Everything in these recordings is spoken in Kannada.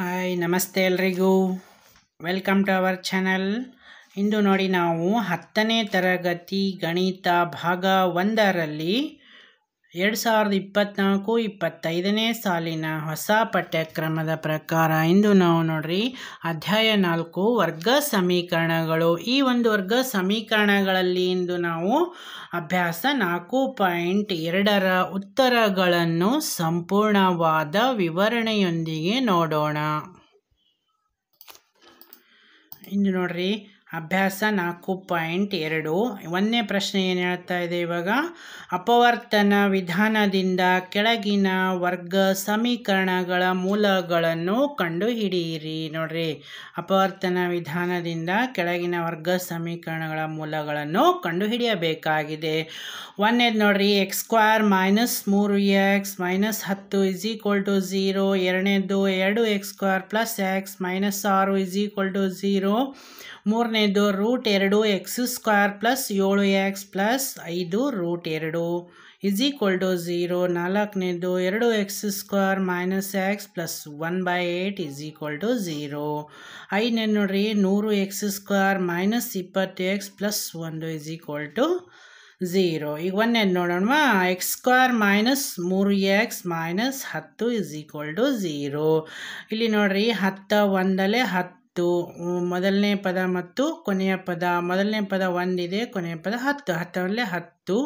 ಹಾಯ್ ನಮಸ್ತೆ ಎಲ್ರಿಗೂ ವೆಲ್ಕಮ್ ಟು ಅವರ್ ಚಾನಲ್ ಇಂದು ನೋಡಿ ನಾವು ಹತ್ತನೇ ತರಗತಿ ಗಣಿತ ಭಾಗ ಒಂದರಲ್ಲಿ ಎರಡು ಸಾವಿರದ ಇಪ್ಪತ್ತ್ನಾಲ್ಕು ಇಪ್ಪತ್ತೈದನೇ ಸಾಲಿನ ಹೊಸ ಪಠ್ಯಕ್ರಮದ ಪ್ರಕಾರ ಇಂದು ನಾವು ನೋಡ್ರಿ ಅಧ್ಯಾಯ ನಾಲ್ಕು ವರ್ಗ ಸಮೀಕರಣಗಳು ಈ ಒಂದು ವರ್ಗ ಸಮೀಕರಣಗಳಲ್ಲಿ ಇಂದು ನಾವು ಅಭ್ಯಾಸ ನಾಲ್ಕು ಪಾಯಿಂಟ್ ಎರಡರ ಉತ್ತರಗಳನ್ನು ಸಂಪೂರ್ಣವಾದ ವಿವರಣೆಯೊಂದಿಗೆ ನೋಡೋಣ ಇಂದು ನೋಡ್ರಿ ಅಭ್ಯಾಸ ನಾಲ್ಕು ಪಾಯಿಂಟ್ ಎರಡು ಒಂದನೇ ಪ್ರಶ್ನೆ ಏನು ಹೇಳ್ತಾ ಇದೆ ಇವಾಗ ಅಪವರ್ತನ ವಿಧಾನದಿಂದ ಕೆಳಗಿನ ವರ್ಗ ಸಮೀಕರಣಗಳ ಮೂಲಗಳನ್ನು ಕಂಡುಹಿಡಿಯಿರಿ ನೋಡ್ರಿ ಅಪವರ್ತನ ವಿಧಾನದಿಂದ ಕೆಳಗಿನ ವರ್ಗ ಸಮೀಕರಣಗಳ ಮೂಲಗಳನ್ನು ಕಂಡುಹಿಡಿಯಬೇಕಾಗಿದೆ ಒಂದೇದು ನೋಡ್ರಿ ಎಕ್ಸ್ ಸ್ಕ್ವಾರ್ ಮೈನಸ್ ಮೂರು ಎಕ್ಸ್ ಮೈನಸ್ ಹತ್ತು ಇಸ್ ಈಕ್ವಲ್ ಟು ಝೀರೋ ಎರಡನೇದು ಎರಡು x square plus x minus ಆರು ಇಸ್ ಈಕ್ವಲ್ ಟು ಝೀರೋ ಮೂರನೇದು ರೂಟ್ ಎರಡು ಎಕ್ಸ್ ಸ್ಕ್ವೇರ್ ಪ್ಲಸ್ ಏಳು ಎಕ್ಸ್ ಪ್ಲಸ್ ಐದು ರೂಟ್ ಎರಡು ಇಸ್ ಈಕ್ವಲ್ ಟು ಝೀರೋ ನಾಲ್ಕನೇದು ಎರಡು x square minus x plus one by eight is equal to zero ಐದನೇ ನೋಡ್ರಿ ನೂರು ಎಕ್ಸ್ ಸ್ಕ್ವೇರ್ ಮೈನಸ್ ಇಪ್ಪತ್ತು ಎಕ್ಸ್ ಪ್ಲಸ್ ಒಂದು ಇಸ್ ಈಕ್ವಲ್ ಟು ಝೀರೋ ಈಗ ಒಂದೇನು ನೋಡೋಣ ಎಕ್ಸ್ ಸ್ಕ್ವೇರ್ ಮೈನಸ್ ಮೂರು ಎಕ್ಸ್ ಮೈನಸ್ ಹತ್ತು ಇಸ್ ಈಕ್ವಲ್ ಟು ಝೀರೋ ಇಲ್ಲಿ ನೋಡ್ರಿ ಹತ್ತ ಒಂದಲ್ಲೇ ಹತ್ತು ಹತ್ತು ಮೊದಲನೇ ಪದ ಮತ್ತು ಕೊನೆಯ ಪದ ಮೊದಲನೇ ಪದ ಒಂದಿದೆ ಕೊನೆಯ ಪದ ಹತ್ತು ಹತ್ತರಲ್ಲಿ ಹತ್ತು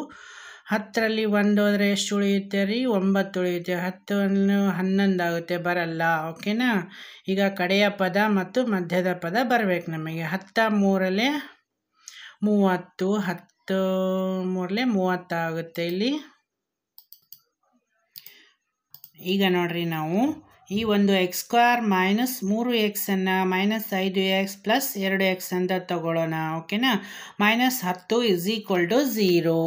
ಹತ್ತರಲ್ಲಿ ಒಂದು ಹೋದರೆ ಎಷ್ಟು ಉಳಿಯುತ್ತೆ ರೀ ಒಂಬತ್ತು ಉಳಿಯುತ್ತೆ ಹತ್ತು ಹನ್ನೊಂದು ಆಗುತ್ತೆ ಬರಲ್ಲ ಓಕೆನಾ ಈಗ ಕಡೆಯ ಪದ ಮತ್ತು ಮಧ್ಯದ ಪದ ಬರಬೇಕು ನಮಗೆ ಹತ್ತ ಮೂರಲ್ಲೇ ಮೂವತ್ತು ಹತ್ತು ಮೂರಲ್ಲೇ ಮೂವತ್ತಾಗುತ್ತೆ ಇಲ್ಲಿ ಈಗ ನೋಡ್ರಿ ನಾವು ಈ ಒಂದು ಎಕ್ಸ್ ಸ್ಕ್ವೇರ್ ಮೈನಸ್ ಮೂರು ಎಕ್ಸನ್ನು ಮೈನಸ್ ಐದು ಎಕ್ಸ್ ಪ್ಲಸ್ ಎರಡು ಎಕ್ಸ್ ಅಂತ ತಗೊಳ್ಳೋಣ ಓಕೆನಾ ಮೈನಸ್ ಹತ್ತು ಇಸ್ ಈಕ್ವಲ್ ಟು ಝೀರೋ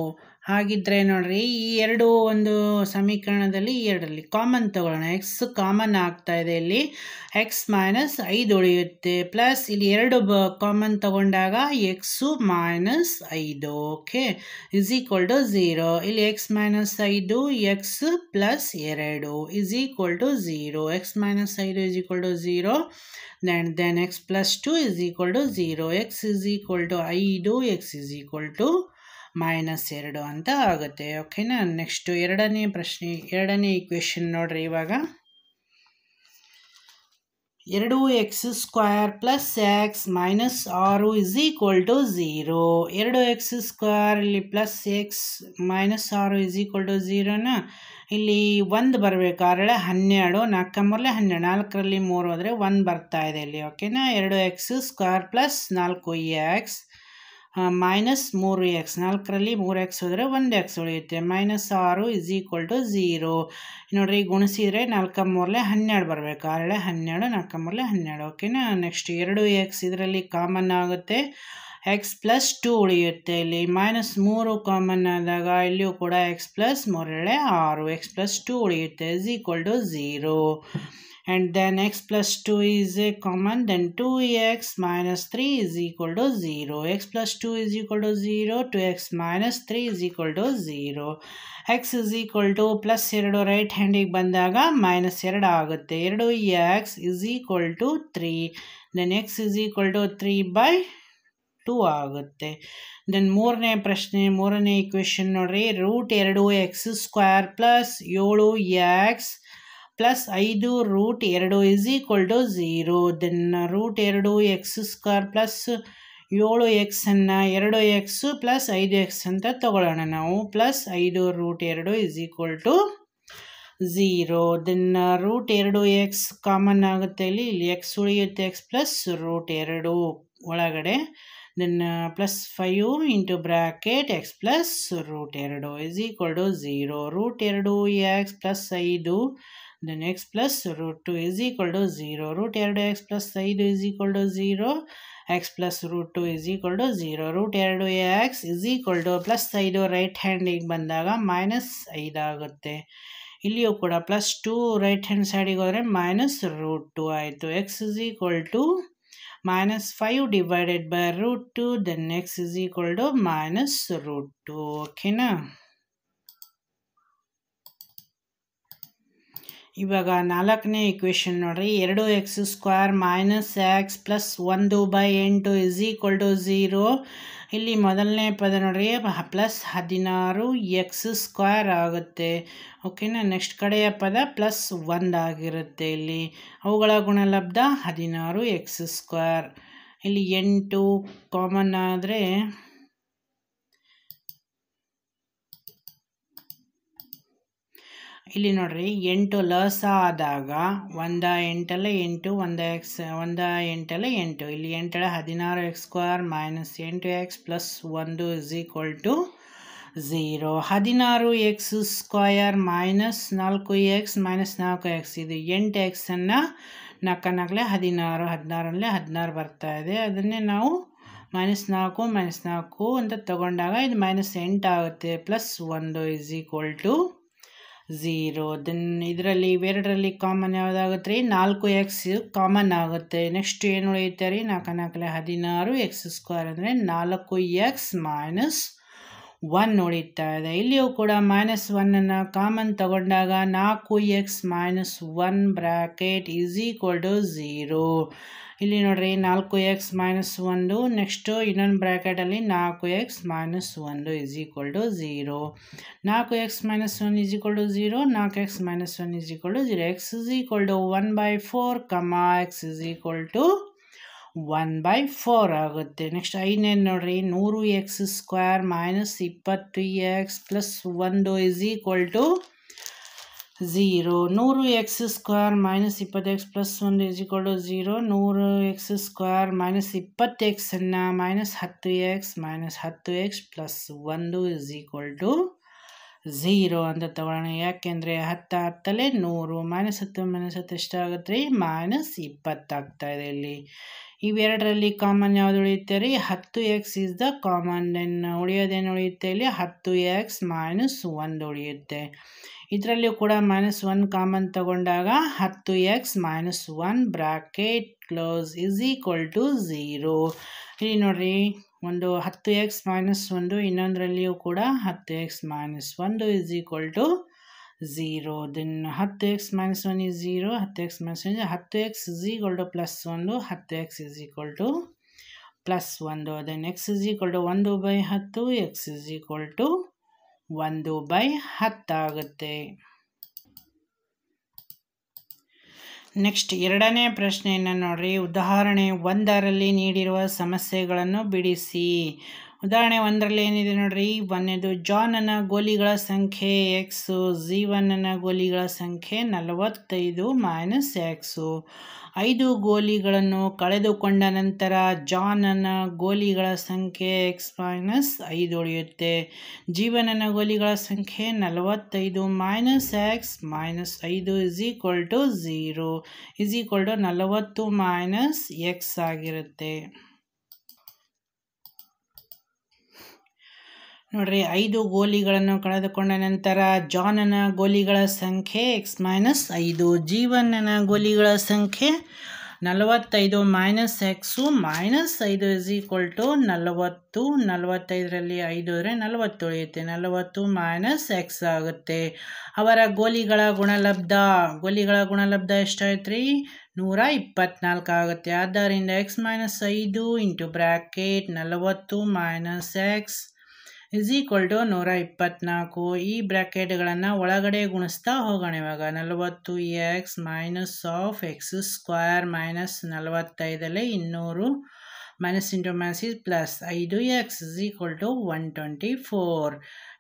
ಹಾಗಿದ್ದರೆ ನೋಡ್ರಿ ಈ ಎರಡು ಒಂದು ಸಮೀಕರಣದಲ್ಲಿ ಈ ಎರಡರಲ್ಲಿ ಕಾಮನ್ ತಗೊಳ್ಳೋಣ ಎಕ್ಸ್ ಕಾಮನ್ ಆಗ್ತಾ ಇದೆ ಇಲ್ಲಿ ಎಕ್ಸ್ ಮೈನಸ್ ಐದು ಉಳಿಯುತ್ತೆ ಪ್ಲಸ್ ಇಲ್ಲಿ ಎರಡು ಬ ಕಾಮನ್ ತಗೊಂಡಾಗ ಎಕ್ಸು ಮೈನಸ್ ಐದು okay is equal to zero ಇಲ್ಲಿ ಎಕ್ಸ್ ಮೈನಸ್ ಐದು ಎಕ್ಸ್ ಪ್ಲಸ್ ಎರಡು is equal to zero x minus ಐದು is equal to zero then then x plus two is equal to zero x is equal to ಐದು x is equal to minus ಎರಡು ಅಂತ ಆಗುತ್ತೆ ಓಕೆನಾ ನೆಕ್ಸ್ಟು ಎರಡನೇ ಪ್ರಶ್ನೆ ಎರಡನೇ ಇಕ್ವೇಷನ್ ನೋಡ್ರಿ ಇವಾಗ ಎರಡು x square plus x minus ಆರು ಇಸ್ ಈಕ್ವಲ್ ಟು ಝೀರೋ ಎರಡು ಎಕ್ಸ್ ಸ್ಕ್ವಯರ್ ಇಲ್ಲಿ ಪ್ಲಸ್ ಎಕ್ಸ್ ಮೈನಸ್ ಆರು ಇಸ್ ಈಕ್ವಲ್ ಟು ಝೀರೋನ ಇಲ್ಲಿ ಒಂದು ಬರಬೇಕು ಆರಳೆ ಹನ್ನೆರಡು ನಾಲ್ಕಂಬರ್ಲೆ ಹನ್ನೆರಡು ನಾಲ್ಕರಲ್ಲಿ ಮೂರು ಆದರೆ ಒಂದು ಬರ್ತಾ ಇದೆ ಇಲ್ಲಿ ಓಕೆನಾ ಎರಡು ಎಕ್ಸ್ ಸ್ಕ್ವಯರ್ ಪ್ಲಸ್ ನಾಲ್ಕು ಎಕ್ಸ್ ಮೈನಸ್ ಮೂರು ಎಕ್ಸ್ ನಾಲ್ಕರಲ್ಲಿ ಮೂರು ಎಕ್ಸ್ ಹೋದರೆ ಒಂದು ಎಕ್ಸ್ ಉಳಿಯುತ್ತೆ ಮೈನಸ್ ಆರು ಇಸ್ ಈಕ್ವಲ್ ಟು ಝೀರೋ ನೋಡಿರಿ ಗುಣಿಸಿದರೆ ನಾಲ್ಕು ಮೂರಲೆ ಹನ್ನೆರಡು ಬರಬೇಕು ಆರಳೆ ಹನ್ನೆರಡು ನಾಲ್ಕು ಮೂರಲೆ ಹನ್ನೆರಡು ಓಕೆನಾ ನೆಕ್ಸ್ಟ್ ಎರಡು ಎಕ್ಸ್ ಇದರಲ್ಲಿ ಕಾಮನ್ ಆಗುತ್ತೆ ಎಕ್ಸ್ ಪ್ಲಸ್ ಟು ಉಳಿಯುತ್ತೆ ಇಲ್ಲಿ ಮೈನಸ್ ಮೂರು ಕಾಮನ್ ಆದಾಗ ಇಲ್ಲಿಯೂ ಕೂಡ ಎಕ್ಸ್ ಪ್ಲಸ್ ಮೂರಳೆ ಆರು ಎಕ್ಸ್ ಪ್ಲಸ್ ಟೂ ಉಳಿಯುತ್ತೆ is equal to zero and then x plus 2 is a common then 2x minus 3 is equal to 0 x plus 2 is equal to 0 2x minus 3 is equal to 0 x is equal to plus 2 right ಹ್ಯಾಂಡಿಗೆ ಬಂದಾಗ ಮೈನಸ್ 2 ಆಗುತ್ತೆ 2 x is equal to three then x is equal to three by two ಆಗುತ್ತೆ ದೆನ್ ಮೂರನೇ ಪ್ರಶ್ನೆ ಮೂರನೇ ಇಕ್ವೇಷನ್ ನೋಡ್ರಿ ರೂಟ್ ಎರಡು ಎಕ್ಸ್ ಸ್ಕ್ವೇರ್ ಪ್ಲಸ್ ಏಳು ಎಕ್ಸ್ ಪ್ಲಸ್ ಐದು ರೂಟ್ ಎರಡು is equal to zero then root ಎರಡು ಎಕ್ಸ್ ಸ್ಕ್ವೇರ್ ಪ್ಲಸ್ ಏಳು ಎಕ್ಸನ್ನು ಎರಡು ಎಕ್ಸು ಪ್ಲಸ್ ಐದು ಎಕ್ಸ್ ಅಂತ ತಗೊಳ್ಳೋಣ ನಾವು ಪ್ಲಸ್ ಐದು ರೂಟ್ ಎರಡು is equal to zero then root ಎರಡು ಎಕ್ಸ್ ಕಾಮನ್ ಆಗುತ್ತೆ ಇಲ್ಲಿ ಇಲ್ಲಿ ಎಕ್ಸ್ ಉಳಿಯುತ್ತೆ ಎಕ್ಸ್ ಪ್ಲಸ್ ರೂಟ್ ಎರಡು ಒಳಗಡೆ then plus five into bracket x plus root ಎರಡು is equal to zero root ಎರಡು ಎಕ್ಸ್ ಪ್ಲಸ್ ಐದು then x plus root 2 is equal to 0 root 2 x plus 5 is equal to 0 x plus root 2 is equal to 0 root 2 x is equal to plus 5 right ಹ್ಯಾಂಡಿಗೆ ಬಂದಾಗ ಮೈನಸ್ ಐದಾಗುತ್ತೆ ಇಲ್ಲಿಯೂ ಕೂಡ ಪ್ಲಸ್ ಟು ರೈಟ್ ಹ್ಯಾಂಡ್ ಸೈಡಿಗೆ ಹೋದರೆ ಮೈನಸ್ ರೂಟ್ ಟು ಆಯಿತು x is equal to minus five divided by root two then x is equal to minus root two ಓಕೆನಾ ಇವಾಗ ನಾಲ್ಕನೇ ಇಕ್ವೇಷನ್ ನೋಡ್ರಿ ಎರಡು x square minus x plus ಒಂದು ಬೈ ಎಂಟು ಇಸ್ ಈಕ್ವಲ್ ಟು ಝೀರೋ ಇಲ್ಲಿ ಮೊದಲನೇ ಪದ ನೋಡ್ರಿ ಪ್ಲಸ್ ಹದಿನಾರು ಎಕ್ಸ್ ಸ್ಕ್ವೇರ್ ಆಗುತ್ತೆ ಓಕೆನಾ ನೆಕ್ಸ್ಟ್ ಕಡೆಯ ಪದ ಪ್ಲಸ್ ಒಂದಾಗಿರುತ್ತೆ ಇಲ್ಲಿ ಅವುಗಳ ಗುಣಲಬ್ಧ ಹದಿನಾರು ಎಕ್ಸ್ ಸ್ಕ್ವೇರ್ ಇಲ್ಲಿ ಎಂಟು ಕಾಮನ್ ಆದರೆ ಇಲ್ಲಿ ನೋಡ್ರಿ ಎಂಟು ಲಸ ಆದಾಗ ಒಂದ ಎಂಟಲ್ಲ ಎಂಟು ಒಂದ ಎಕ್ಸ್ ಒಂದ ಎಂಟಲ್ಲ ಎಂಟು ಇಲ್ಲಿ ಎಂಟಲ್ಲ ಹದಿನಾರು ಎಕ್ಸ್ ಸ್ಕ್ವೇರ್ ಮೈನಸ್ ಎಂಟು ಎಕ್ಸ್ ಪ್ಲಸ್ ಒಂದು ಇಸ್ ಈಕ್ವಲ್ ಟು ಝೀರೋ ಹದಿನಾರು ಎಕ್ಸ್ ಸ್ಕ್ವಯರ್ ಮೈನಸ್ ನಾಲ್ಕು ಎಕ್ಸ್ ಮೈನಸ್ ನಾಲ್ಕು ಎಕ್ಸ್ ಇದು ಎಂಟು ಎಕ್ಸನ್ನು ನಾಲ್ಕನಾಗಲೇ ಹದಿನಾರು ಹದಿನಾರಲ್ಲೇ ಹದಿನಾರು ಬರ್ತಾ ಇದೆ ಅದನ್ನೇ ನಾವು ಮೈನಸ್ ನಾಲ್ಕು ಮೈನಸ್ ನಾಲ್ಕು ಅಂತ ತಗೊಂಡಾಗ ಇದು ಮೈನಸ್ ಎಂಟು ಆಗುತ್ತೆ ಪ್ಲಸ್ ಒಂದು is equal to zero then ಇದರಲ್ಲಿ ಇವೆರಡರಲ್ಲಿ ಕಾಮನ್ ಯಾವುದಾಗುತ್ತೆ ರೀ ನಾಲ್ಕು ಎಕ್ಸ್ ಕಾಮನ್ ಆಗುತ್ತೆ ನೆಕ್ಸ್ಟ್ ಏನು ಉಳಿಯುತ್ತೆ ರೀ ನಾಲ್ಕು ನಾಲ್ಕಲೆ ಹದಿನಾರು ಎಕ್ಸ್ ಸ್ಕ್ವೇರ್ ಅಂದರೆ ನಾಲ್ಕು ಎಕ್ಸ್ ಮೈನಸ್ ಒನ್ ಉಳಿತಾ ಇದೆ ಇಲ್ಲಿಯೂ ಕೂಡ ಮೈನಸ್ ಒನ್ನನ್ನು ಕಾಮನ್ ತಗೊಂಡಾಗ ನಾಲ್ಕು x minus one bracket is equal to zero ಇಲ್ಲಿ ನೋಡ್ರಿ ನಾಲ್ಕು ಎಕ್ಸ್ ಮೈನಸ್ ಒಂದು ನೆಕ್ಸ್ಟು ಇನ್ನೊಂದು ಬ್ರ್ಯಾಕೆಟಲ್ಲಿ ನಾಲ್ಕು ಎಕ್ಸ್ ಮೈನಸ್ ಒಂದು ಇಸ್ ಈಕ್ವಲ್ ಟು ಝೀರೋ ನಾಲ್ಕು x minus one is equal to zero ನಾಲ್ಕು x minus one is equal to zero x is equal to one by four comma x is equal to one by four ಆಗುತ್ತೆ ನೆಕ್ಸ್ಟ್ ಐನೇನು ನೋಡ್ರಿ ನೂರು ಎಕ್ಸ್ ಸ್ಕ್ವೇರ್ ಮೈನಸ್ ಇಪ್ಪತ್ತು ಎಕ್ಸ್ ಪ್ಲಸ್ ಒಂದು ಇಸ್ ಈಕ್ವಲ್ ಟು ಝೀರೋ ನೂರು ಎಕ್ಸ್ ಸ್ಕ್ವೇರ್ ಮೈನಸ್ ಇಪ್ಪತ್ತು ಎಕ್ಸ್ ಪ್ಲಸ್ ಒಂದು ಇಸ್ ಈಕ್ವಲ್ ಟು ಝೀರೋ ನೂರು ಎಕ್ಸ್ ಸ್ಕ್ವೇರ್ ಮೈನಸ್ ಇಪ್ಪತ್ತು ಎಕ್ಸನ್ನು ಮೈನಸ್ ಹತ್ತು ಎಕ್ಸ್ ಮೈನಸ್ ಹತ್ತು ಎಕ್ಸ್ ಪ್ಲಸ್ ಒಂದು ಇಸ್ ಈಕ್ವಲ್ ಟು ಝೀರೋ ಅಂತ ತಗೊಳ್ಳೋಣ ಯಾಕೆಂದರೆ ಹತ್ತು ಹತ್ತಲೇ ನೂರು ಮೈನಸ್ ಹತ್ತು ಮೈನಸ್ ಹತ್ತು ಎಷ್ಟಾಗುತ್ತೆ ರೀ ಮೈನಸ್ ಇಪ್ಪತ್ತಾಗ್ತಾ ಇದೆ ಇಲ್ಲಿ ಇವೆರಡರಲ್ಲಿ ಕಾಮನ್ ಯಾವುದು ಉಳಿಯುತ್ತೆ ರೀ ಹತ್ತು x is the common then ಉಳಿಯೋದೇನು ಉಳಿಯುತ್ತೆ ಇಲ್ಲಿ ಹತ್ತು ಎಕ್ಸ್ ಮೈನಸ್ ಒಂದು ಉಳಿಯುತ್ತೆ ಇದರಲ್ಲಿಯೂ ಕೂಡ ಮೈನಸ್ ಒನ್ ಕಾಮನ್ ತಗೊಂಡಾಗ ಹತ್ತು x minus one bracket close is equal to zero ಇಲ್ಲಿ ನೋಡಿರಿ ಒಂದು ಹತ್ತು ಎಕ್ಸ್ ಮೈನಸ್ ಒಂದು ಇನ್ನೊಂದರಲ್ಲಿಯೂ ಕೂಡ ಹತ್ತು ಎಕ್ಸ್ ಮೈನಸ್ ಒಂದು is equal to zero then ಹತ್ತು x minus one is zero ಹತ್ತು ಎಕ್ಸ್ ಮೈನಸ್ ಒನ್ ಹತ್ತು x is equal to plus ಒಂದು ಹತ್ತು x is equal to plus ಒಂದು then x is equal to ಒಂದು ಬೈ ಹತ್ತು ಎಕ್ಸ್ ಇಸ್ ಈಕ್ವಲ್ ಟು ಒಂದು ಬೈ ಹತ್ತಾಗುತ್ತೆ ನೆಕ್ಸ್ಟ್ ಎರಡನೇ ಪ್ರಶ್ನೆಯನ್ನು ನೋಡ್ರಿ ಉದಾಹರಣೆ ಒಂದರಲ್ಲಿ ನೀಡಿರುವ ಸಮಸ್ಯೆಗಳನ್ನು ಬಿಡಿಸಿ ಉದಾಹರಣೆ ಒಂದರಲ್ಲಿ ಏನಿದೆ ನೋಡ್ರಿ ಒಂದನೇದು ಜಾನನ ಗೋಲಿಗಳ ಸಂಖ್ಯೆ ಎಕ್ಸು ಜೀವನನ ಗೋಲಿಗಳ ಸಂಖ್ಯೆ ನಲವತ್ತೈದು ಮೈನಸ್ ಎಕ್ಸು ಐದು ಗೋಲಿಗಳನ್ನು ಕಳೆದುಕೊಂಡ ನಂತರ ಜಾನನ ಗೋಲಿಗಳ ಸಂಖ್ಯೆ ಎಕ್ಸ್ ಮೈನಸ್ ಐದು ಉಳಿಯುತ್ತೆ ಜೀವನನ ಗೋಲಿಗಳ ಸಂಖ್ಯೆ ನಲವತ್ತೈದು ಮೈನಸ್ ಎಕ್ಸ್ ಮೈನಸ್ ಐದು is equal to zero is equal to ನಲವತ್ತು ಮೈನಸ್ ಎಕ್ಸ್ ಆಗಿರುತ್ತೆ ನೋಡ್ರಿ ಐದು ಗೋಲಿಗಳನ್ನು ಕಳೆದುಕೊಂಡ ನಂತರ ಜಾನನ ಗೋಲಿಗಳ ಸಂಖ್ಯೆ ಎಕ್ಸ್ ಮೈನಸ್ ಐದು ಜೀವನನ ಗೋಲಿಗಳ ಸಂಖ್ಯೆ ನಲವತ್ತೈದು ಮೈನಸ್ ಎಕ್ಸು ಮೈನಸ್ ಐದು ಇಸ್ ಈಕ್ವಲ್ ಟು ನಲವತ್ತು ನಲವತ್ತೈದರಲ್ಲಿ ಐದು ಅಂದರೆ ನಲವತ್ತು ಉಳಿಯುತ್ತೆ ನಲವತ್ತು ಮೈನಸ್ ಎಕ್ಸ್ ಆಗುತ್ತೆ ಅವರ ಗೋಲಿಗಳ ಗುಣಲಬ್ಧ ಗೋಲಿಗಳ ಗುಣಲಬ್ಧ ಎಷ್ಟಾಯ್ತು ರೀ ನೂರ ಇಪ್ಪತ್ನಾಲ್ಕು ಆಗುತ್ತೆ ಆದ್ದರಿಂದ ಎಕ್ಸ್ ಮೈನಸ್ ಐದು ಇಂಟು ಬ್ರ್ಯಾಕೆಟ್ ನಲವತ್ತು minus x is equal to ನೂರ ಇಪ್ಪತ್ತ್ನಾಲ್ಕು ಈ ಬ್ರ್ಯಾಕೆಟ್ಗಳನ್ನು ಒಳಗಡೆ ಗುಣಿಸ್ತಾ ಹೋಗೋಣ ಇವಾಗ ನಲವತ್ತು x minus of x square minus ನಲವತ್ತೈದಲ್ಲೇ ಇನ್ನೂರು minus into minus is plus ಐದು x is equal to one twenty four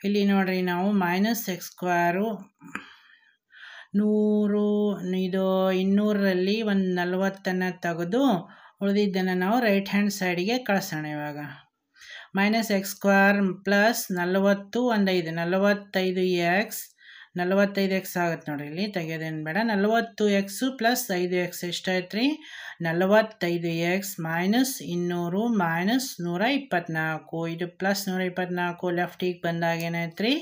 ಇಲ್ಲಿ ನೋಡಿರಿ ನಾವು ಮೈನಸ್ ಎಕ್ಸ್ ಸ್ಕ್ವಾರು ನೂರು ಇದು ಇನ್ನೂರರಲ್ಲಿ ಒಂದು ನಲವತ್ತನ್ನು ತೆಗೆದು ಉಳಿದಿದ್ದನ್ನು ನಾವು ರೈಟ್ ಹ್ಯಾಂಡ್ ಸೈಡಿಗೆ ಕಳಿಸೋಣ ಇವಾಗ ಮೈನಸ್ ಎಕ್ಸ್ ಸ್ಕ್ವೇರ್ ಪ್ಲಸ್ ನಲವತ್ತು ಒಂದು ಐದು ನಲವತ್ತೈದು ಎಕ್ಸ್ ನಲವತ್ತೈದು ಎಕ್ಸ್ ಆಗುತ್ತೆ ನೋಡಿರಿ ಇಲ್ಲಿ ತೆಗೆಯೋದೇನು ಬೇಡ ನಲವತ್ತು ಎಕ್ಸು ಪ್ಲಸ್ ಐದು ಎಕ್ಸ್ ಎಷ್ಟಾಯ್ತು ರೀ ನಲವತ್ತೈದು ಎಕ್ಸ್ ಮೈನಸ್ ಇನ್ನೂರು ಮೈನಸ್ ನೂರ ಇಪ್ಪತ್ತ್ನಾಲ್ಕು ಇದು ಪ್ಲಸ್ ನೂರ ಇಪ್ಪತ್ನಾಲ್ಕು ಲೆಫ್ಟಿಗೆ ಬಂದಾಗ ಏನಾಯ್ತು ರೀ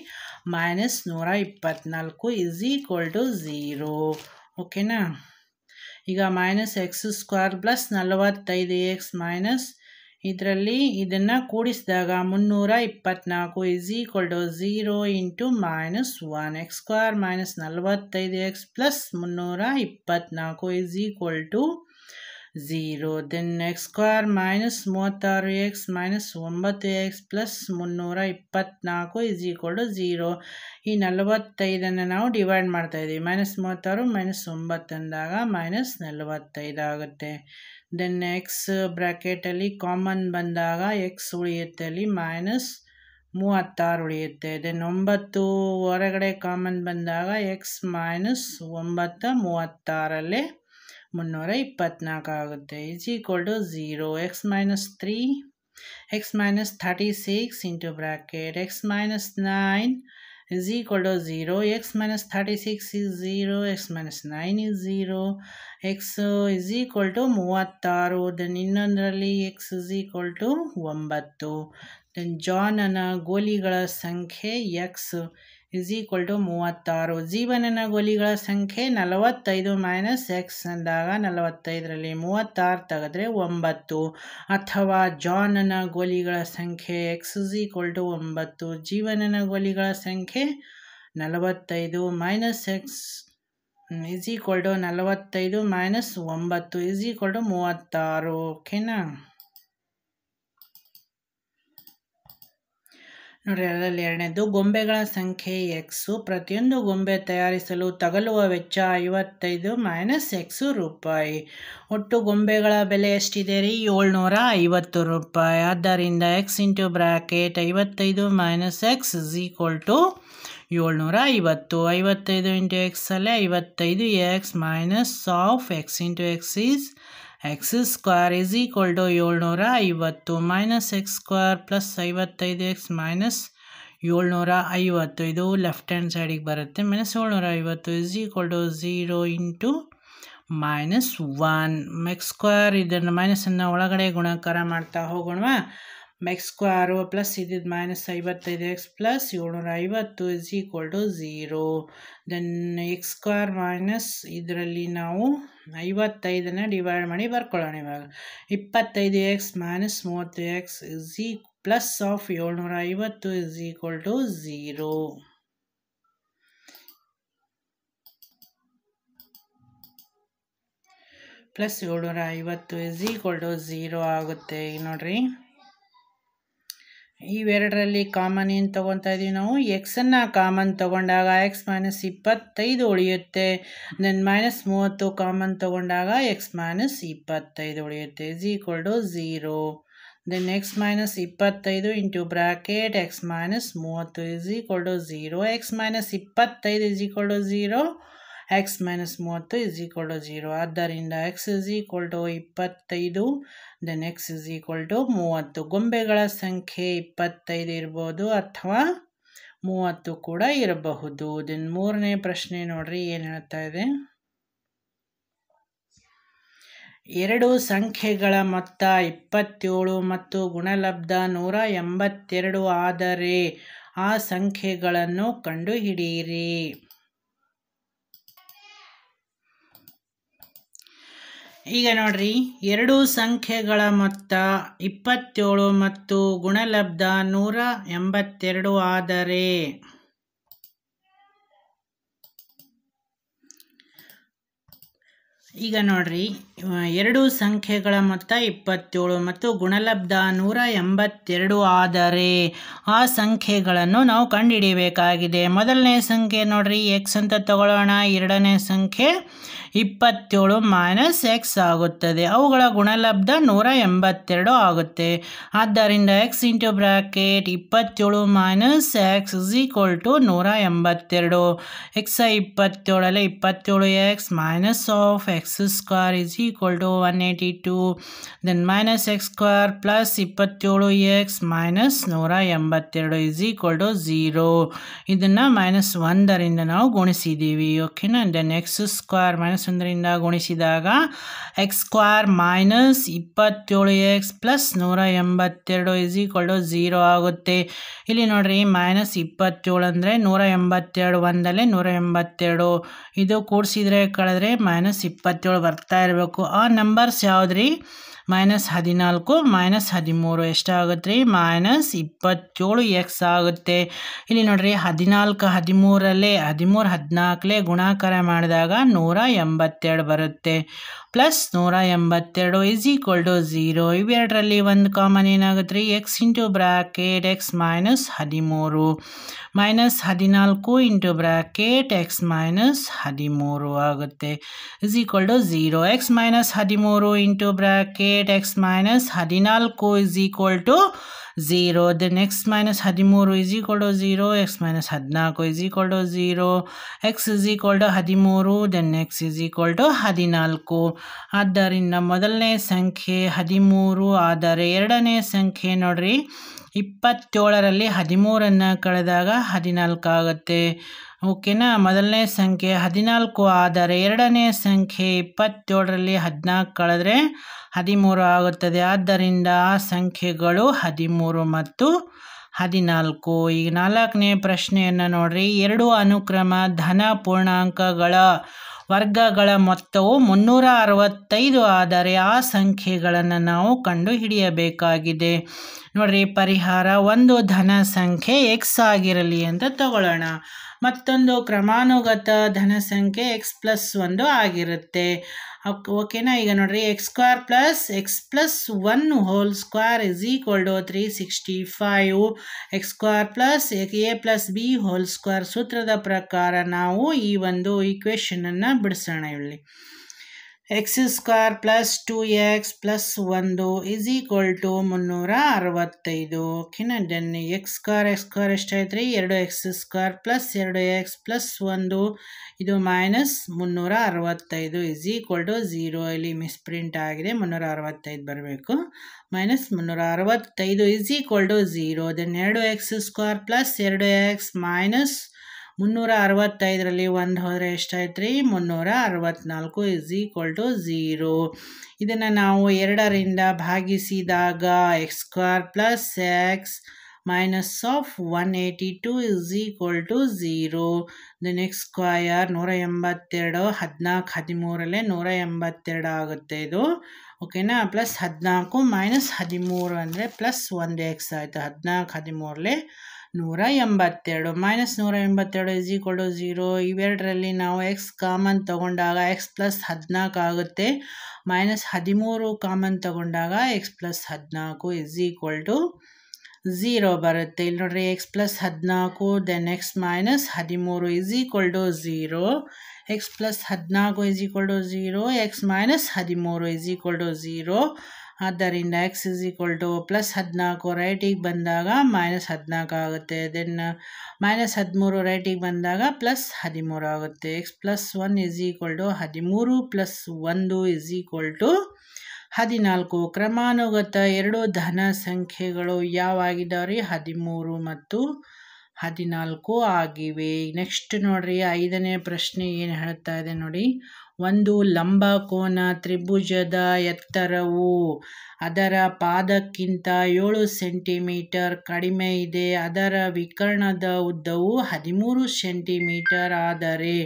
ಮೈನಸ್ ನೂರ ಇಪ್ಪತ್ತ್ನಾಲ್ಕು ಇಸ್ ಈಕ್ವಲ್ ಟು ಝೀರೋ ಓಕೆನಾ ಈಗ ಮೈನಸ್ ಎಕ್ಸ್ ಸ್ಕ್ವಾರ್ ಪ್ಲಸ್ ನಲವತ್ತೈದು ಎಕ್ಸ್ ಮೈನಸ್ ಇದರಲ್ಲಿ ಇದನ್ನು ಕೂಡಿಸಿದಾಗ ಮುನ್ನೂರ ಇಪ್ಪತ್ತ್ನಾಲ್ಕು is equal to zero into minus one x square minus ನಲವತ್ತೈದು ಎಕ್ಸ್ ಪ್ಲಸ್ ಮುನ್ನೂರ ಇಪ್ಪತ್ತ್ನಾಲ್ಕು is equal to 0 then x square minus ಮೂವತ್ತಾರು ಎಕ್ಸ್ ಮೈನಸ್ ಒಂಬತ್ತು ಎಕ್ಸ್ ಪ್ಲಸ್ ಮುನ್ನೂರ ಇಪ್ಪತ್ತ್ನಾಲ್ಕು ಇಸ್ ಈಕ್ವಲ್ ಟು ಝೀರೋ ಈ ನಲವತ್ತೈದನ್ನು ನಾವು ಡಿವೈಡ್ ಮಾಡ್ತಾ ಇದ್ದೀವಿ ಮೈನಸ್ ಮೂವತ್ತಾರು ಮೈನಸ್ ಒಂಬತ್ತು ಅಂದಾಗ ಮೈನಸ್ ಆಗುತ್ತೆ ದೆನ್ ಎಕ್ಸ್ ಬ್ರ್ಯಾಕೆಟಲ್ಲಿ ಕಾಮನ್ ಬಂದಾಗ ಎಕ್ಸ್ ಉಳಿಯುತ್ತೆ ಅಲ್ಲಿ ಮೈನಸ್ ಮೂವತ್ತಾರು ಉಳಿಯುತ್ತೆ ದೆನ್ ಒಂಬತ್ತು ಹೊರಗಡೆ ಕಾಮನ್ ಬಂದಾಗ ಎಕ್ಸ್ ಮೈನಸ್ ಒಂಬತ್ತು ಮೂವತ್ತಾರಲ್ಲೇ ಮುನ್ನೂರ ಇಪ್ಪತ್ತ್ನಾಲ್ಕು ಆಗುತ್ತೆ is equal to zero x minus three x minus thirty six into bracket x minus nine equal to zero x minus thirty six is zero x minus nine is zero x is equal to ಮೂವತ್ತಾರು ದೆನ್ ಇನ್ನೊಂದರಲ್ಲಿ ಎಕ್ಸ್ ಇಸ್ ಈಕ್ವಲ್ ಟು ಒಂಬತ್ತು ದೆನ್ ಜಾನನ ಗೋಲಿಗಳ ಸಂಖ್ಯೆ ಎಕ್ಸ್ ಇಸ್ ಈಕ್ವಲ್ ಟು ಮೂವತ್ತಾರು ಜೀವನನ ಗೋಲಿಗಳ ಸಂಖ್ಯೆ ನಲವತ್ತೈದು ಮೈನಸ್ ಎಕ್ಸ್ ಅಂದಾಗ ನಲವತ್ತೈದರಲ್ಲಿ ಮೂವತ್ತಾರು ತೆಗೆದ್ರೆ ಒಂಬತ್ತು ಅಥವಾ ಜಾನನ ಗೋಲಿಗಳ ಸಂಖ್ಯೆ ಎಕ್ಸ್ ಇಸ್ ಈಕ್ವಲ್ ಟು ಒಂಬತ್ತು ಜೀವನನ ಗೋಲಿಗಳ ಸಂಖ್ಯೆ ನಲವತ್ತೈದು minus x is equal to ನಲವತ್ತೈದು ಮೈನಸ್ ಒಂಬತ್ತು ಇಸ್ ಈಕ್ವಲ್ ಟು ಮೂವತ್ತಾರು ಓಕೆನಾ ನೋಡಿ ಅದರಲ್ಲಿ ಎರಡನೇದು ಗೊಂಬೆಗಳ ಸಂಖ್ಯೆ ಎಕ್ಸು ಪ್ರತಿಯೊಂದು ಗೊಂಬೆ ತಯಾರಿಸಲು ತಗಲುವ ವೆಚ್ಚ ಐವತ್ತೈದು ಮೈನಸ್ ಎಕ್ಸು ರೂಪಾಯಿ ಒಟ್ಟು ಗೊಂಬೆಗಳ ಬೆಲೆ ಎಷ್ಟಿದೆ ರೀ ಏಳ್ನೂರ ಐವತ್ತು ರೂಪಾಯಿ ಆದ್ದರಿಂದ ಎಕ್ಸ್ ಇಂಟು ಬ್ರ್ಯಾಕೆಟ್ ಐವತ್ತೈದು minus x is equal to ಏಳ್ನೂರ ಐವತ್ತು ಐವತ್ತೈದು ಇಂಟು ಎಕ್ಸಲ್ಲೇ ಐವತ್ತೈದು x minus of x into x is x square is equal to ಏಳ್ನೂರ ಐವತ್ತು ಮೈನಸ್ ಎಕ್ಸ್ ಸ್ಕ್ವೇರ್ ಪ್ಲಸ್ ಐವತ್ತೈದು ಎಕ್ಸ್ ಮೈನಸ್ ಏಳ್ನೂರ ಐವತ್ತು ಇದು ಲೆಫ್ಟ್ ಹ್ಯಾಂಡ್ ಸೈಡಿಗೆ ಬರುತ್ತೆ ಮೈನಸ್ ಏಳ್ನೂರ ಐವತ್ತು is equal to zero into minus one x square ಇದನ್ನು ಮೈನಸನ್ನು ಒಳಗಡೆ ಗುಣಾಕಾರ ಮಾಡ್ತಾ ಹೋಗೋಣವಾ ಎಕ್ಸ್ ಸ್ಕ್ವಾರು ಪ್ಲಸ್ ಇದ್ದಿದ್ದು ಮೈನಸ್ ಐವತ್ತೈದು ಎಕ್ಸ್ ಪ್ಲಸ್ ಏಳ್ನೂರ ಐವತ್ತು is equal to zero then x square minus ಇದರಲ್ಲಿ ನಾವು ಐವತ್ತೈದನ್ನು ಡಿವೈಡ್ ಮಾಡಿ ಬರ್ಕೊಳ್ಳೋಣ ಇವಾಗ ಇಪ್ಪತ್ತೈದು ಎಕ್ಸ್ ಮೈನಸ್ ಮೂವತ್ತು ಎಕ್ಸ್ e- ಇಸ್ ಈ ಪ್ಲಸ್ ಆಫ್ ಏಳ್ನೂರ ಐವತ್ತು is equal to zero plus ಏಳ್ನೂರ ಐವತ್ತು ಇಸ್ ಈಕ್ವಲ್ ಟು ಝೀರೋ ಆಗುತ್ತೆ ಈಗ ನೋಡಿರಿ ಇವೆರಡರಲ್ಲಿ ಕಾಮನ್ ಏನು ತೊಗೊತಾ ಇದ್ದೀವಿ ನಾವು ಎಕ್ಸನ್ನು ಕಾಮನ್ ತೊಗೊಂಡಾಗ ಎಕ್ಸ್ ಮೈನಸ್ ಇಪ್ಪತ್ತೈದು ಉಳಿಯುತ್ತೆ ದೆನ್ ಮೈನಸ್ ಮೂವತ್ತು ಕಾಮನ್ ತೊಗೊಂಡಾಗ ಎಕ್ಸ್ ಮೈನಸ್ ಇಪ್ಪತ್ತೈದು ಉಳಿಯುತ್ತೆ is equal to zero then x minus ಇಪ್ಪತ್ತೈದು ಇಂಟು ಬ್ರಾಕೆಟ್ ಎಕ್ಸ್ ಮೈನಸ್ ಮೂವತ್ತು is equal to zero x minus ಇಪ್ಪತ್ತೈದು is equal to zero x minus ಮೂವತ್ತು ಇಸ್ ಈಕ್ವಲ್ ಟು ಜೀರೋ ಆದ್ದರಿಂದ ಎಕ್ಸ್ ಇಸ್ ಈಕ್ವಲ್ ಟು ಇಪ್ಪತ್ತೈದು then x is equal to ಮೂವತ್ತು ಗೊಂಬೆಗಳ ಸಂಖ್ಯೆ ಇಪ್ಪತ್ತೈದು ಇರ್ಬೋದು ಅಥವಾ ಮೂವತ್ತು ಕೂಡ ಇರಬಹುದು ದೆನ್ ಮೂರನೇ ಪ್ರಶ್ನೆ ನೋಡ್ರಿ ಏನು ಹೇಳ್ತಾ ಇದೆ ಎರಡು ಸಂಖ್ಯೆಗಳ ಮೊತ್ತ ಇಪ್ಪತ್ತೇಳು ಮತ್ತು ಗುಣಲಬ್ಧ ನೂರ ಎಂಬತ್ತೆರಡು ಆದರೆ ಆ ಸಂಖ್ಯೆಗಳನ್ನು ಕಂಡುಹಿಡಿಯಿರಿ ಈಗ ನೋಡ್ರಿ ಎರಡು ಸಂಖ್ಯೆಗಳ ಮೊತ್ತ ಇಪ್ಪತ್ತೇಳು ಮತ್ತು ಗುಣಲಬ್ಧ ನೂರ ಎಂಬತ್ತೆರಡು ಆದರೆ ಈಗ ನೋಡ್ರಿ ಎರಡು ಸಂಖ್ಯೆಗಳ ಮೊತ್ತ ಇಪ್ಪತ್ತೇಳು ಮತ್ತು ಗುಣಲಬ್ಧ ನೂರ ಎಂಬತ್ತೆರಡು ಆದರೆ ಆ ಸಂಖ್ಯೆಗಳನ್ನು ನಾವು ಕಂಡುಹಿಡಿಯಬೇಕಾಗಿದೆ ಮೊದಲನೇ ಸಂಖ್ಯೆ ನೋಡ್ರಿ ಎಕ್ಸ್ ಅಂತ ತಗೊಳ್ಳೋಣ ಎರಡನೇ ಸಂಖ್ಯೆ ಇಪ್ಪತ್ತೇಳು ಮೈನಸ್ ಎಕ್ಸ್ ಆಗುತ್ತದೆ ಅವುಗಳ ಗುಣಲಬ್ಧ ನೂರ ಎಂಬತ್ತೆರಡು ಆಗುತ್ತೆ ಆದ್ದರಿಂದ ಎಕ್ಸ್ ಇಂಟು ಬ್ರ್ಯಾಕೆಟ್ ಇಪ್ಪತ್ತೇಳು minus x is equal to ನೂರ ಎಂಬತ್ತೆರಡು ಎಕ್ಸ ಇಪ್ಪತ್ತೇಳಲ್ಲ ಇಪ್ಪತ್ತೇಳು x minus of x square is equal to one eighty two then minus x square plus ಇಪ್ಪತ್ತೇಳು ಎಕ್ಸ್ ಮೈನಸ್ ನೂರ ಎಂಬತ್ತೆರಡು ಇಸ್ ಈಕ್ವಲ್ ಟು ಝೀರೋ ಇದನ್ನು ಮೈನಸ್ ಒಂದರಿಂದ ನಾವು ಗುಣಿಸಿದ್ದೀವಿ ಓಕೆನಾ ದೆನ್ ಎಕ್ಸ್ ಸ್ಕ್ವೇರ್ ಮೈನಸ್ ಒಂದರಿಂದ ಗುಣಿಸಿದಾಗ ಎಕ್ಸ್ ಸ್ಕ್ವಾರ್ ಮೈನಸ್ ಇಪ್ಪತ್ತೇಳು ಎಕ್ಸ್ ಪ್ಲಸ್ ನೂರ ಎಂಬತ್ತೆರಡು ಇಸ್ ಈಕ್ವಲ್ ಟು ಝೀರೋ ಆಗುತ್ತೆ ಇಲ್ಲಿ ನೋಡ್ರಿ ಮೈನಸ್ ಇಪ್ಪತ್ತೇಳು ಅಂದರೆ ನೂರ ಎಂಬತ್ತೆರಡು ಒಂದಲ್ಲಿ ನೂರ ಎಂಬತ್ತೆರಡು ಇದು ಕೂಡಿಸಿದ್ರೆ ಕಳೆದ್ರೆ ಮೈನಸ್ ಇಪ್ಪತ್ತೇಳು ಬರ್ತಾ ಇರಬೇಕು ಆ ನಂಬರ್ಸ್ ಯಾವುದ್ರಿ ಮೈನಸ್ ಹದಿನಾಲ್ಕು ಮೈನಸ್ ಹದಿಮೂರು ಎಷ್ಟಾಗುತ್ತೆ ರೀ ಮೈನಸ್ ಇಪ್ಪತ್ತೇಳು ಎಕ್ಸ್ ಆಗುತ್ತೆ ಇಲ್ಲಿ ನೋಡಿರಿ ಹದಿನಾಲ್ಕು ಹದಿಮೂರಲ್ಲೇ ಹದಿಮೂರು ಹದಿನಾಲ್ಕಲೇ ಗುಣಾಕಾರ ಮಾಡಿದಾಗ ನೂರ ಎಂಬತ್ತೆರಡು ಬರುತ್ತೆ ಪ್ಲಸ್ ನೂರ ಎಂಬತ್ತೆರಡು ಇಸ್ ಈಕ್ವಲ್ ಟು ಝೀರೋ ಇವೆರಡರಲ್ಲಿ ಒಂದು ಕಾಮನ್ ಏನಾಗುತ್ತೆ ರೀ x into bracket x minus ಹದಿಮೂರು ಮೈನಸ್ ಹದಿನಾಲ್ಕು ಇಂಟು ಬ್ರಾಕೆಟ್ ಎಕ್ಸ್ ಮೈನಸ್ ಹದಿಮೂರು ಆಗುತ್ತೆ is equal to zero x minus ಹದಿಮೂರು ಇಂಟು ಬ್ರಾಕೆಟ್ ಎಕ್ಸ್ ಮೈನಸ್ ಹದಿನಾಲ್ಕು is equal to 0 then x minus 13 is equal to 0 x minus 14 is equal to 0 x is equal to 13 then x is equal to 14 ಆದ್ದರಿಂದ ಮೊದಲನೇ ಸಂಖ್ಯೆ ಹದಿಮೂರು ಆದರೆ ಎರಡನೇ ಸಂಖ್ಯೆ ಇಪ್ಪತ್ತೇಳರಲ್ಲಿ ಹದಿಮೂರನ್ನು ಕಳೆದಾಗ ಹದಿನಾಲ್ಕು ಆಗುತ್ತೆ ಓಕೆನಾ ಮೊದಲನೇ ಸಂಖ್ಯೆ ಹದಿನಾಲ್ಕು ಆದರೆ ಎರಡನೇ ಸಂಖ್ಯೆ ಇಪ್ಪತ್ತೇಳರಲ್ಲಿ ಹದಿನಾಲ್ಕು ಕಳೆದ್ರೆ ಹದಿಮೂರು ಆಗುತ್ತದೆ ಆದ್ದರಿಂದ ಆ ಸಂಖ್ಯೆಗಳು ಹದಿಮೂರು ಮತ್ತು ಹದಿನಾಲ್ಕು ಈಗ ನಾಲ್ಕನೇ ಪ್ರಶ್ನೆಯನ್ನು ನೋಡಿರಿ ಎರಡು ಅನುಕ್ರಮ ಧನ ಪೂರ್ಣಾಂಕಗಳ ವರ್ಗಗಳ ಮೊತ್ತವು ಮುನ್ನೂರ ಅರವತ್ತೈದು ಆದರೆ ಆ ಸಂಖ್ಯೆಗಳನ್ನು ನಾವು ಕಂಡುಹಿಡಿಯಬೇಕಾಗಿದೆ ನೋಡ್ರಿ ಪರಿಹಾರ ಒಂದು ಧನ ಸಂಖ್ಯೆ ಎಕ್ಸ್ ಆಗಿರಲಿ ಅಂತ ತಗೊಳ್ಳೋಣ ಮತ್ತೊಂದು ಕ್ರಮಾನುಗತ ಧನ ಸಂಖ್ಯೆ ಎಕ್ಸ್ ಪ್ಲಸ್ ಒಂದು ಆಗಿರುತ್ತೆ ಓಕೆನಾ ಈಗ ನೋಡ್ರಿ x square plus x plus one whole square is equal to three sixty five x square plus a plus b whole square ಸೂತ್ರದ ಪ್ರಕಾರ ನಾವು ಈ ಒಂದು ಈಕ್ವೇಷನನ್ನು ಬಿಡಿಸೋಣ ಇಲ್ಲಿ x square plus two x plus ಒಂದು ಇಸ್ ಈಕ್ವಲ್ ಟು ಮುನ್ನೂರ ಅರವತ್ತೈದು ಓಕೆನಾ then x square x square ಎಷ್ಟಾಯ್ತು ರೀ ಎರಡು ಎಕ್ಸ್ ಸ್ಕ್ವೇರ್ ಪ್ಲಸ್ ಎರಡು ಎಕ್ಸ್ ಪ್ಲಸ್ ಒಂದು ಇದು ಮೈನಸ್ ಮುನ್ನೂರ ಅರವತ್ತೈದು ಇಸ್ ಈಕ್ವಲ್ ಟು ಝೀರೋ ಇಲ್ಲಿ ಮಿಸ್ ಪ್ರಿಂಟ್ ಆಗಿದೆ ಮುನ್ನೂರ ಅರವತ್ತೈದು ಬರಬೇಕು ಮೈನಸ್ ಮುನ್ನೂರ ಅರವತ್ತೈದು is equal to zero then ಎರಡು ಎಕ್ಸ್ ಸ್ಕ್ವೇರ್ ಪ್ಲಸ್ ಎರಡು ಎಕ್ಸ್ ಮೈನಸ್ ಮುನ್ನೂರ ಅರವತ್ತೈದರಲ್ಲಿ ಒಂದು ಹೋದರೆ ಎಷ್ಟಾಯ್ತು ರೀ ಮುನ್ನೂರ ಅರವತ್ತ್ನಾಲ್ಕು ಇಸ್ ಈಕ್ವಲ್ ಟು ಝೀರೋ ಇದನ್ನು ನಾವು ಎರಡರಿಂದ ಭಾಗಿಸಿದಾಗ x square plus x minus of one eighty two is equal to zero the next square ನೂರ ಎಂಬತ್ತೆರಡು ಹದಿನಾಲ್ಕು ಹದಿಮೂರಲ್ಲೇ ನೂರ ಎಂಬತ್ತೆರಡು ಆಗುತ್ತೆ ಇದು ಓಕೆನಾ ಪ್ಲಸ್ ಹದಿನಾಲ್ಕು ಮೈನಸ್ ಹದಿಮೂರು ಅಂದರೆ ಪ್ಲಸ್ ಒಂದು ಎಕ್ಸ್ ಆಯಿತು ಹದಿನಾಲ್ಕು ಹದಿಮೂರಲ್ಲಿ ನೂರ ಎಂಬತ್ತೆರಡು ಮೈನಸ್ ನೂರ ಎಂಬತ್ತೆರಡು ಇಸ್ ಈಕ್ವಲ್ ಟು ಝೀರೋ ಇವೆರಡರಲ್ಲಿ ನಾವು ಎಕ್ಸ್ ಕಾಮನ್ ತಗೊಂಡಾಗ ಎಕ್ಸ್ ಪ್ಲಸ್ ಹದಿನಾಲ್ಕು ಆಗುತ್ತೆ ಮೈನಸ್ ಹದಿಮೂರು ಕಾಮನ್ ತಗೊಂಡಾಗ ಎಕ್ಸ್ ಪ್ಲಸ್ ಹದಿನಾಲ್ಕು ಇಸ್ ಈಕ್ವಲ್ ಟು ಝೀರೋ ಬರುತ್ತೆ ಇಲ್ಲಿ ನೋಡ್ರಿ ಎಕ್ಸ್ ಪ್ಲಸ್ ಹದಿನಾಲ್ಕು ದೆನ್ ಎಕ್ಸ್ ಮೈನಸ್ ಹದಿಮೂರು is equal to zero x plus ಹದಿನಾಲ್ಕು is equal to zero x minus ಹದಿಮೂರು ಇಸ್ ಈಕ್ವಲ್ ಟು ಝೀರೋ ಆದ್ದರಿಂದ x is equal to plus ಹದಿನಾಲ್ಕು ರೈಟಿಗೆ ಬಂದಾಗ ಮೈನಸ್ ಹದಿನಾಲ್ಕು ಆಗುತ್ತೆ ದೆನ್ ಮೈನಸ್ ಹದಿಮೂರು ರೈಟಿಗೆ ಬಂದಾಗ ಪ್ಲಸ್ ಹದಿಮೂರು ಆಗುತ್ತೆ x plus one is equal to ಹದಿಮೂರು ಪ್ಲಸ್ ಒಂದು ಇಸ್ ಈಕ್ವಲ್ ಟು ಹದಿನಾಲ್ಕು ಕ್ರಮಾನುಗತ ಎರಡು ಧನ ಸಂಖ್ಯೆಗಳು ಯಾವಾಗಿದ್ದಾವೆ ಹದಿಮೂರು ಮತ್ತು ಹದಿನಾಲ್ಕು ಆಗಿವೆ ನೆಕ್ಸ್ಟ್ ನೋಡಿರಿ ಐದನೇ ಪ್ರಶ್ನೆ ಏನು ಹೇಳ್ತಾ ಇದೆ ನೋಡಿ ಒಂದು ಕೋನ ತ್ರಿಭುಜದ ಎತ್ತರವು ಅದರ ಪಾದಕ್ಕಿಂತ ಏಳು ಸೆಂಟಿಮೀಟರ್ ಕಡಿಮೆ ಇದೆ ಅದರ ವಿಕರ್ಣದ ಉದ್ದವು ಹದಿಮೂರು ಸೆಂಟಿಮೀಟರ್ ಆದರೆ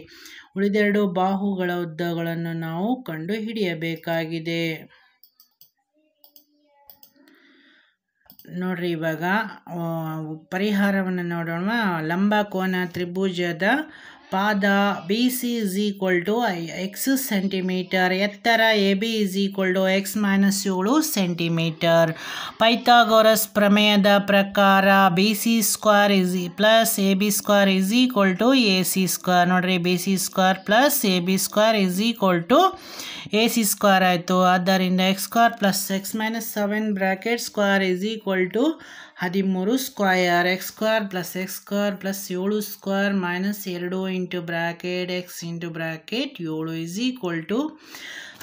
ಉಳಿದೆರಡು ಬಾಹುಗಳ ಉದ್ದಗಳನ್ನು ನಾವು ಕಂಡುಹಿಡಿಯಬೇಕಾಗಿದೆ ನೋಡ್ರಿ ಇವಾಗ ಪರಿಹಾರವನ್ನು ನೋಡೋಣ ಲಂಬಕೋನ ತ್ರಿಭುಜದ ಪಾದ B C is equal to x centimetre ಎತ್ತರ A B is equal to x minus ಏಳು ಸೆಂಟಿಮೀಟರ್ ಪೈಥಾಗೋರಸ್ ಪ್ರಮೇಯದ ಪ್ರಕಾರ B C square is plus A B square is equal to A C square ನೋಡ್ರಿ B C square plus A B square is equal to A C square ಆಯಿತು ಆದ್ದರಿಂದ x square plus x minus seven bracket square is equal to ಹದಿಮೂರು square x square plus X square plus ಏಳು ಸ್ಕ್ವಾರ್ ಮೈನಸ್ ಎರಡು into bracket x into bracket ಏಳು ಇಸ್ ಈಕ್ವಲ್ ಟು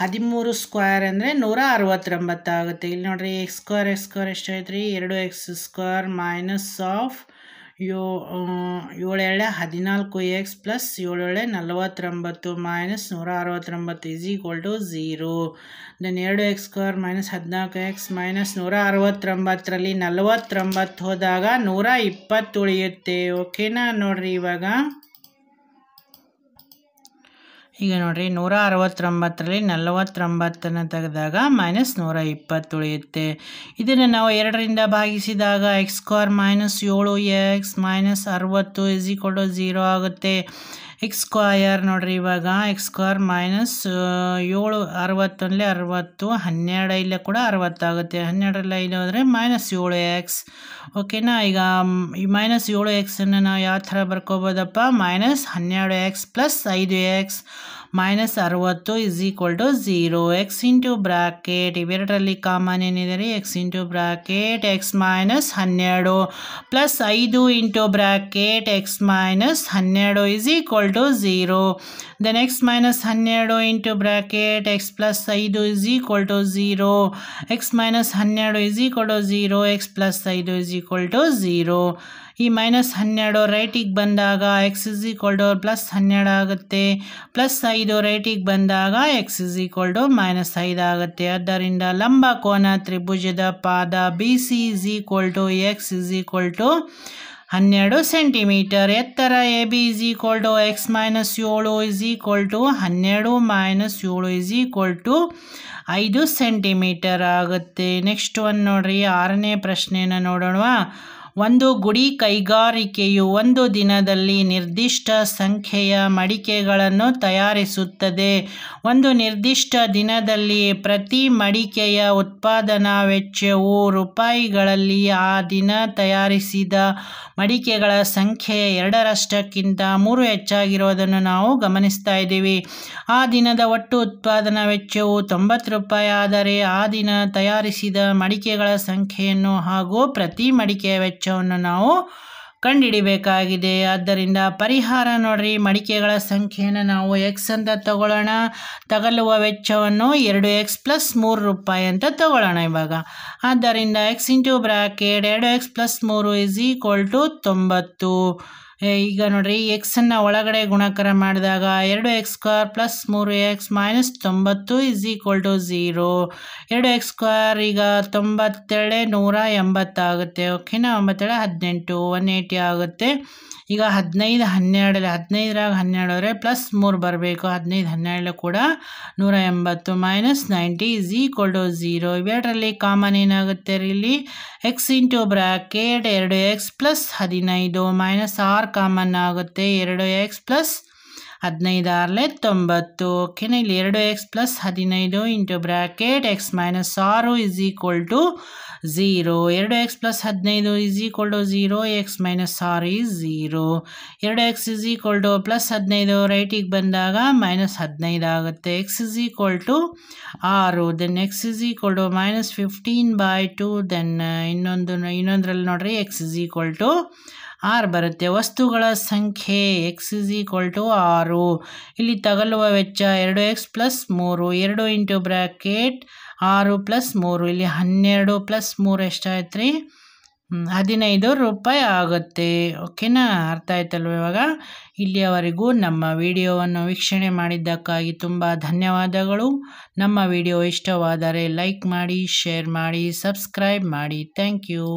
ಹದಿಮೂರು ಸ್ಕ್ವಯರ್ ಅಂದರೆ ನೂರ ಅರವತ್ತೊಂಬತ್ತಾಗುತ್ತೆ ಇಲ್ಲಿ ನೋಡಿರಿ ಎಕ್ಸ್ ಸ್ಕ್ವಾರ್ ಎಕ್ಸ್ ಸ್ಕ್ವಾರ್ ಎಷ್ಟಾಯ್ತು ರೀ ಎರಡು ಎಕ್ಸ್ ಸ್ಕ್ವಾರ್ ಮೈನಸ್ ಆಫ್ ಯೋ ಏಳೆಳೆ ಹದಿನಾಲ್ಕು ಎಕ್ಸ್ ಪ್ಲಸ್ ಏಳೆಳೆ ನಲವತ್ತೊಂಬತ್ತು ಮೈನಸ್ ನೂರ ಅರವತ್ತೊಂಬತ್ತು is equal to zero then ಎರಡು ಎಕ್ಸ್ ಸ್ಕ್ವೇರ್ ಮೈನಸ್ ಹದಿನಾಲ್ಕು ಎಕ್ಸ್ ಮೈನಸ್ ನೂರ ಅರವತ್ತೊಂಬತ್ತರಲ್ಲಿ ನಲವತ್ತೊಂಬತ್ತು ಹೋದಾಗ ನೂರ ಇಪ್ಪತ್ತು ಉಳಿಯುತ್ತೆ ಓಕೆನಾ ನೋಡಿರಿ ಇವಾಗ ಈಗ ನೋಡಿರಿ ನೂರ ಅರವತ್ತೊಂಬತ್ತರಲ್ಲಿ ನಲವತ್ತೊಂಬತ್ತನ್ನು ತೆಗೆದಾಗ ಮೈನಸ್ ನೂರ ಇಪ್ಪತ್ತು ಉಳಿಯುತ್ತೆ ಇದನ್ನು ನಾವು ಎರಡರಿಂದ ಭಾಗಿಸಿದಾಗ ಎಕ್ಸ್ ಸ್ಕ್ವಾರ್ ಮೈನಸ್ ಏಳು ಎಕ್ಸ್ ಮೈನಸ್ ಅರವತ್ತು ಇಸ್ ಈಕ್ವಲ್ ಟು ಝೀರೋ ಆಗುತ್ತೆ ಎಕ್ಸ್ ಸ್ಕ್ವಯರ್ ನೋಡಿರಿ ಇವಾಗ ಎಕ್ಸ್ ಸ್ಕ್ವಯರ್ ಮೈನಸ್ ಏಳು ಅರವತ್ತೊಂದಲೇ ಅರವತ್ತು ಹನ್ನೆರಡು ಇಲ್ಲೇ ಕೂಡ ಅರವತ್ತಾಗುತ್ತೆ ಹನ್ನೆರಡರಲ್ಲೇ ಇಲ್ಲಿ ಹೋದರೆ ಮೈನಸ್ ಏಳು ಎಕ್ಸ್ ಓಕೆನಾ ಈಗ ಈ ಮೈನಸ್ ಏಳು ಎಕ್ಸನ್ನು ನಾವು ಯಾವ ಥರ ಬರ್ಕೋಬೋದಪ್ಪ ಮೈನಸ್ ಹನ್ನೆರಡು ಎಕ್ಸ್ ಪ್ಲಸ್ ಐದು ಎಕ್ಸ್ ಮೈನಸ್ ಅರವತ್ತು is equal to zero x into bracket ಇವೆರಡರಲ್ಲಿ ಕಾಮನ್ ಏನಿದೆ x into bracket x minus ಹನ್ನೆರಡು ಪ್ಲಸ್ ಐದು ಇಂಟು ಬ್ರಾಕೆಟ್ ಎಕ್ಸ್ ಮೈನಸ್ ಹನ್ನೆರಡು is equal to zero then x minus ಹನ್ನೆರಡು ಇಂಟು ಬ್ರಾಕೆಟ್ ಎಕ್ಸ್ ಪ್ಲಸ್ ಐದು is equal to zero x minus ಹನ್ನೆರಡು is equal to zero x plus ಐದು ಇಸ್ ಈಕ್ವಲ್ ಟು ಝೀರೋ ಈ ಮೈನಸ್ ಹನ್ನೆರಡು ರೈಟಿಗೆ ಬಂದಾಗ ಎಕ್ಸ್ ಇಸ್ ಟು ಪ್ಲಸ್ ಹನ್ನೆರಡು ಆಗುತ್ತೆ ಪ್ಲಸ್ ಐದು ರೈಟಿಗೆ ಬಂದಾಗ ಎಕ್ಸ್ ಇಸ್ ಟು ಮೈನಸ್ ಐದು ಆಗುತ್ತೆ ಆದ್ದರಿಂದ ಲಂಬ ಕೋನ ತ್ರಿಭುಜದ ಪಾದ B C is equal to x is equal to ಹನ್ನೆರಡು ಸೆಂಟಿಮೀಟರ್ ಎತ್ತರ A B is equal to x minus ಏಳು ಇಸ್ ಈಕ್ವಲ್ ಟು ಹನ್ನೆರಡು ಮೈನಸ್ ಏಳು ಇಸ್ ಈಕ್ವಲ್ ಟು ಐದು ಸೆಂಟಿಮೀಟರ್ ಆಗುತ್ತೆ ನೆಕ್ಸ್ಟ್ ಒಂದು ನೋಡ್ರಿ ಆರನೇ ಪ್ರಶ್ನೆಯನ್ನು ನೋಡೋಣವಾ ಒಂದು ಗುಡಿ ಕೈಗಾರಿಕೆಯು ಒಂದು ದಿನದಲ್ಲಿ ನಿರ್ದಿಷ್ಟ ಸಂಖ್ಯೆಯ ಮಡಿಕೆಗಳನ್ನು ತಯಾರಿಸುತ್ತದೆ ಒಂದು ನಿರ್ದಿಷ್ಟ ದಿನದಲ್ಲಿ ಪ್ರತಿ ಮಡಿಕೆಯ ಉತ್ಪಾದನಾ ವೆಚ್ಚವು ರೂಪಾಯಿಗಳಲ್ಲಿ ಆ ದಿನ ತಯಾರಿಸಿದ ಮಡಿಕೆಗಳ ಸಂಖ್ಯೆ ಎರಡರಷ್ಟಕ್ಕಿಂತ ಮೂರು ಹೆಚ್ಚಾಗಿರುವುದನ್ನು ನಾವು ಗಮನಿಸ್ತಾ ಇದ್ದೀವಿ ಆ ದಿನದ ಒಟ್ಟು ಉತ್ಪಾದನಾ ವೆಚ್ಚವು ತೊಂಬತ್ತು ರೂಪಾಯಿ ಆದರೆ ಆ ದಿನ ತಯಾರಿಸಿದ ಮಡಿಕೆಗಳ ಸಂಖ್ಯೆಯನ್ನು ಹಾಗೂ ಪ್ರತಿ ಮಡಿಕೆಯ ವೆಚ್ಚ ವೆಚ್ಚವನ್ನು ನಾವು ಕಂಡುಹಿಡಿಬೇಕಾಗಿದೆ ಆದ್ದರಿಂದ ಪರಿಹಾರ ನೋಡ್ರಿ ಮಡಿಕೆಗಳ ಸಂಖ್ಯೆಯನ್ನು ನಾವು ಎಕ್ಸ್ ಅಂತ ತಗೊಳ್ಳೋಣ ತಗಲುವ ವೆಚ್ಚವನ್ನು ಎರಡು ಎಕ್ಸ್ ಪ್ಲಸ್ ಮೂರು ರೂಪಾಯಿ ಅಂತ ತಗೊಳ್ಳೋಣ ಇವಾಗ ಆದ್ದರಿಂದ ಎಕ್ಸ್ ಇಂಟು ಬ್ರಾಕೆಟ್ ಎರಡು ಎಕ್ಸ್ ಪ್ಲಸ್ ಮೂರು ಇಸ್ ಈಕ್ವಲ್ ಟು ತೊಂಬತ್ತು ಈಗ ನೋಡಿರಿ ಎಕ್ಸನ್ನು ಒಳಗಡೆ ಗುಣಾಕಾರ ಮಾಡಿದಾಗ ಎರಡು ಎಕ್ಸ್ ಸ್ಕ್ವೇರ್ ಪ್ಲಸ್ ಮೂರು ಎಕ್ಸ್ ಮೈನಸ್ ತೊಂಬತ್ತು ಇಸ್ ಈಕ್ವಲ್ ಟು ಝೀರೋ ಎರಡು ಎಕ್ಸ್ ಸ್ಕ್ವೇರ್ ಈಗ ತೊಂಬತ್ತೇಳೆ ನೂರ ಎಂಬತ್ತಾಗುತ್ತೆ ಓಕೆನಾ ಒಂಬತ್ತೇಳೆ ಹದಿನೆಂಟು ಒನ್ ಏಯ್ಟಿ ಆಗುತ್ತೆ ಈಗ ಹದಿನೈದು ಹನ್ನೆರಡಲ್ಲಿ ಹದಿನೈದರಾಗ ಹನ್ನೆರಡವರೆ ಪ್ಲಸ್ ಮೂರು ಬರಬೇಕು ಹದಿನೈದು ಹನ್ನೆರಡು ಕೂಡ ನೂರ ಎಂಬತ್ತು minus ninety is equal to zero ಇವೆರಡರಲ್ಲಿ ಕಾಮನ್ ಏನಾಗುತ್ತೆ ರೀ ಇಲ್ಲಿ ಎಕ್ಸ್ ಇಂಟು ಬ್ರಾಕೆಟ್ ಎರಡು ಎಕ್ಸ್ ಪ್ಲಸ್ ಹದಿನೈದು ಮೈನಸ್ ಆರು ಆರ್ ಕಾಮನ್ ಆಗುತ್ತೆ ಎರಡು ಎಕ್ಸ್ ಪ್ಲಸ್ ಹದಿನೈದು ಆರಲೆ ತೊಂಬತ್ತು ಓಕೆನಾ ಇಲ್ಲಿ ಎರಡು ಎಕ್ಸ್ ಪ್ಲಸ್ ಹದಿನೈದು ಇಂಟು ಬ್ರ್ಯಾಕೆಟ್ ಎಕ್ಸ್ ಮೈನಸ್ ಆರು ಇಸ್ ಈಕ್ವಲ್ ಟು ಝೀರೋ ಎರಡು ಎಕ್ಸ್ ಪ್ಲಸ್ ಹದಿನೈದು is equal to zero x minus ಆರು ಇಸ್ ಝೀರೋ ಎರಡು x is equal to plus ಹದಿನೈದು ರೈಟಿಗೆ ಬಂದಾಗ ಮೈನಸ್ ಹದಿನೈದು ಆಗುತ್ತೆ ಎಕ್ಸ್ ಇಸ್ ಈಕ್ವಲ್ ಟು ಆರು then x is equal to minus fifteen by two then ಇನ್ನೊಂದು ಇನ್ನೊಂದ್ರಲ್ಲಿ ನೋಡ್ರಿ ಎಕ್ಸ್ ಇಸ್ ಈಕ್ವಲ್ ಟು ಆರು ಬರುತ್ತೆ ವಸ್ತುಗಳ ಸಂಖ್ಯೆ ಎಕ್ಸ್ ಇಸ್ ಈಕ್ವಲ್ ಟು ಆರು ಇಲ್ಲಿ ತಗಲುವ ವೆಚ್ಚ ಎರಡು ಎಕ್ಸ್ ಪ್ಲಸ್ ಮೂರು ಎರಡು ಇಂಟು ಬ್ರ್ಯಾಕೆಟ್ ಆರು ಪ್ಲಸ್ ಮೂರು ಇಲ್ಲಿ ಹನ್ನೆರಡು ಪ್ಲಸ್ ಮೂರು ಎಷ್ಟಾಯ್ತು ರೀ ಹದಿನೈದು ರೂಪಾಯಿ ಆಗುತ್ತೆ ಓಕೆನಾ ಅರ್ಥ ಆಯ್ತಲ್ವ ಇವಾಗ ಇಲ್ಲಿಯವರೆಗೂ ನಮ್ಮ ವಿಡಿಯೋವನ್ನು ವೀಕ್ಷಣೆ ಮಾಡಿದ್ದಕ್ಕಾಗಿ ತುಂಬ ಧನ್ಯವಾದಗಳು ನಮ್ಮ ವಿಡಿಯೋ ಇಷ್ಟವಾದರೆ ಲೈಕ್ ಮಾಡಿ ಶೇರ್ ಮಾಡಿ ಸಬ್ಸ್ಕ್ರೈಬ್ ಮಾಡಿ ಥ್ಯಾಂಕ್ ಯು